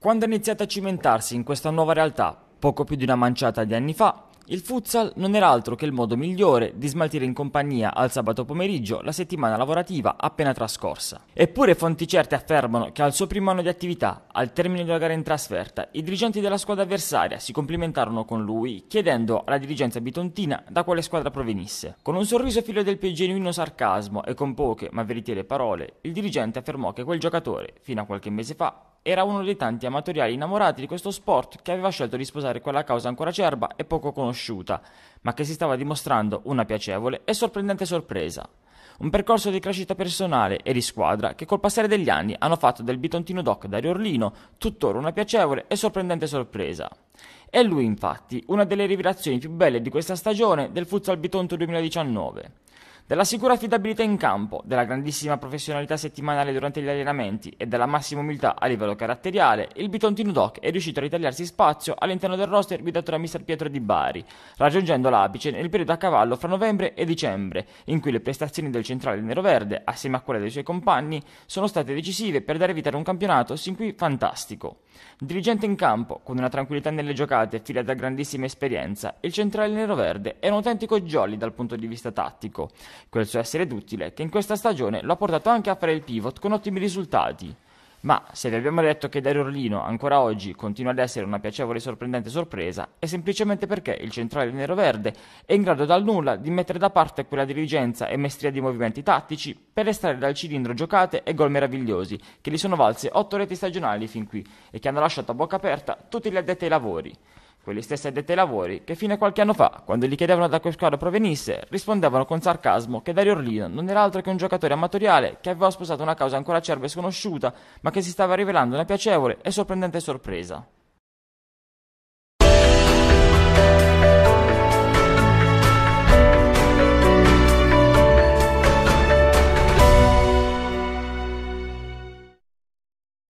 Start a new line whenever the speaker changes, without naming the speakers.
Quando ha iniziato a cimentarsi in questa nuova realtà, poco più di una manciata di anni fa, il futsal non era altro che il modo migliore di smaltire in compagnia al sabato pomeriggio la settimana lavorativa appena trascorsa. Eppure fonti certe affermano che al suo primo anno di attività, al termine della gara in trasferta, i dirigenti della squadra avversaria si complimentarono con lui chiedendo alla dirigenza bitontina da quale squadra provenisse. Con un sorriso figlio del più genuino sarcasmo e con poche ma veritiere parole, il dirigente affermò che quel giocatore, fino a qualche mese fa, era uno dei tanti amatoriali innamorati di questo sport che aveva scelto di sposare quella causa ancora acerba e poco conosciuta, ma che si stava dimostrando una piacevole e sorprendente sorpresa. Un percorso di crescita personale e di squadra che col passare degli anni hanno fatto del bitontino doc Dario Orlino tuttora una piacevole e sorprendente sorpresa. È lui infatti una delle rivelazioni più belle di questa stagione del Futsal Bitonto 2019 della sicura affidabilità in campo, della grandissima professionalità settimanale durante gli allenamenti e della massima umiltà a livello caratteriale, il Bitontino Doc è riuscito a ritagliarsi spazio all'interno del roster guidato da Mr. Pietro Di Bari, raggiungendo l'apice nel periodo a cavallo fra novembre e dicembre, in cui le prestazioni del centrale neroverde, assieme a quelle dei suoi compagni, sono state decisive per dare vita ad un campionato sin qui fantastico. Dirigente in campo, con una tranquillità nelle giocate fila da grandissima esperienza, il centrale neroverde è un autentico jolly dal punto di vista tattico. Quel suo essere duttile, che in questa stagione lo ha portato anche a fare il pivot con ottimi risultati. Ma se vi abbiamo detto che Dario Orlino ancora oggi continua ad essere una piacevole e sorprendente sorpresa, è semplicemente perché il centrale nero-verde è in grado dal nulla di mettere da parte quella dirigenza e maestria di movimenti tattici per estrarre dal cilindro giocate e gol meravigliosi che gli sono valse otto reti stagionali fin qui e che hanno lasciato a bocca aperta tutti gli addetti ai lavori. Quelli stessi addetti ai lavori che fino a qualche anno fa, quando gli chiedevano da che squadra provenisse, rispondevano con sarcasmo che Dario Orlino non era altro che un giocatore amatoriale che aveva sposato una causa ancora acerba e sconosciuta, ma che si stava rivelando una piacevole e sorprendente sorpresa.